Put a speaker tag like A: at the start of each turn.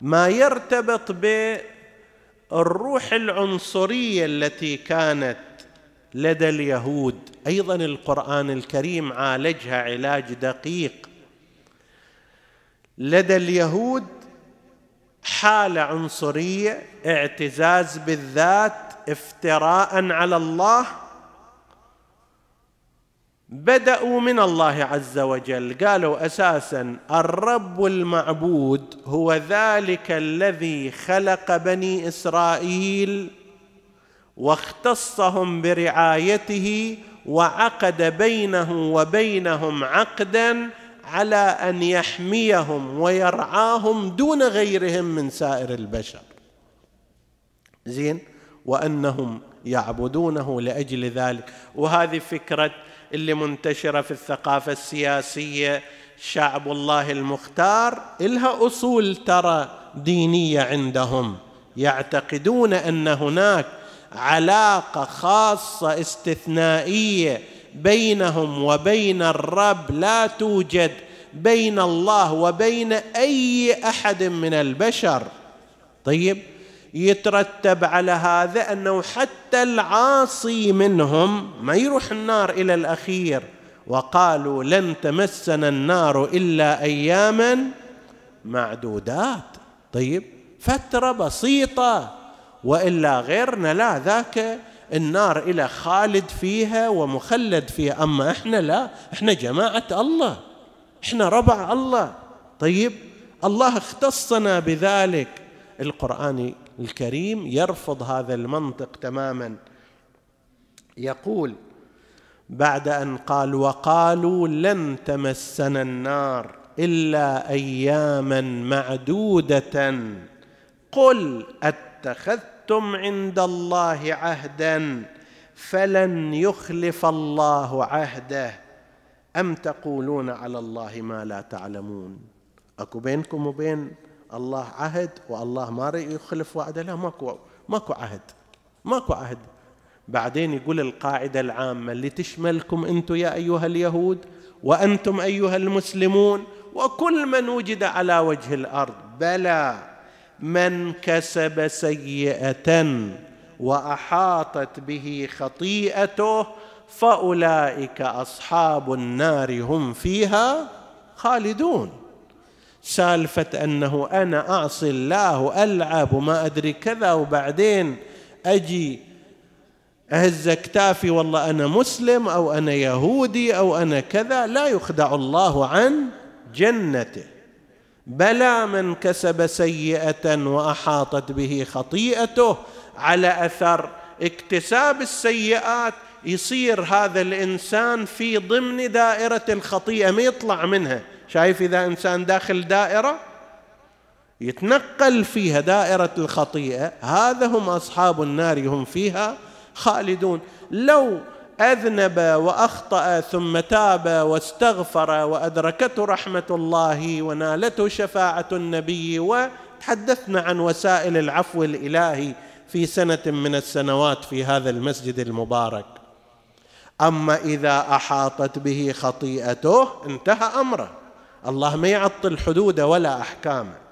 A: ما يرتبط بالروح العنصريه التي كانت لدى اليهود ايضا القران الكريم عالجها علاج دقيق لدى اليهود حاله عنصريه اعتزاز بالذات افتراء على الله بداوا من الله عز وجل قالوا اساسا الرب المعبود هو ذلك الذي خلق بني اسرائيل واختصهم برعايته وعقد بينه وبينهم عقدا على ان يحميهم ويرعاهم دون غيرهم من سائر البشر زين وانهم يعبدونه لاجل ذلك وهذه فكره اللي منتشره في الثقافه السياسيه شعب الله المختار الها اصول ترى دينيه عندهم يعتقدون ان هناك علاقه خاصه استثنائيه بينهم وبين الرب لا توجد بين الله وبين اي احد من البشر طيب يترتب على هذا انه حتى العاصي منهم ما يروح النار الى الاخير وقالوا لن تمسنا النار الا اياما معدودات طيب فتره بسيطه والا غيرنا لا ذاك النار الى خالد فيها ومخلد فيها اما احنا لا احنا جماعه الله احنا ربع الله طيب الله اختصنا بذلك القرآن الكريم يرفض هذا المنطق تماما يقول بعد ان قال وقالوا لن تمسنا النار الا اياما معدوده قل اتخذتم عند الله عهدا فلن يخلف الله عهده ام تقولون على الله ما لا تعلمون اكو بينكم وبين الله عهد والله ما يخلف وعده لا ماكو ماكو عهد ماكو عهد بعدين يقول القاعدة العامة اللي تشملكم أنتم يا أيها اليهود وأنتم أيها المسلمون وكل من وجد على وجه الأرض بلى من كسب سيئة وأحاطت به خطيئته فأولئك أصحاب النار هم فيها خالدون سالفة أنه أنا أعصي الله وألعب وما أدري كذا وبعدين أجي أهز أكتافي والله أنا مسلم أو أنا يهودي أو أنا كذا لا يخدع الله عن جنته بلى من كسب سيئة وأحاطت به خطيئته على أثر اكتساب السيئات يصير هذا الانسان في ضمن دائره الخطيئه ما يطلع منها شايف اذا انسان داخل دائره يتنقل فيها دائره الخطيئه هذا هم اصحاب النار هم فيها خالدون لو اذنب واخطا ثم تاب واستغفر وادركته رحمه الله ونالته شفاعه النبي وتحدثنا عن وسائل العفو الالهي في سنه من السنوات في هذا المسجد المبارك اما اذا احاطت به خطيئته انتهى امره الله ما يعطل حدوده ولا احكامه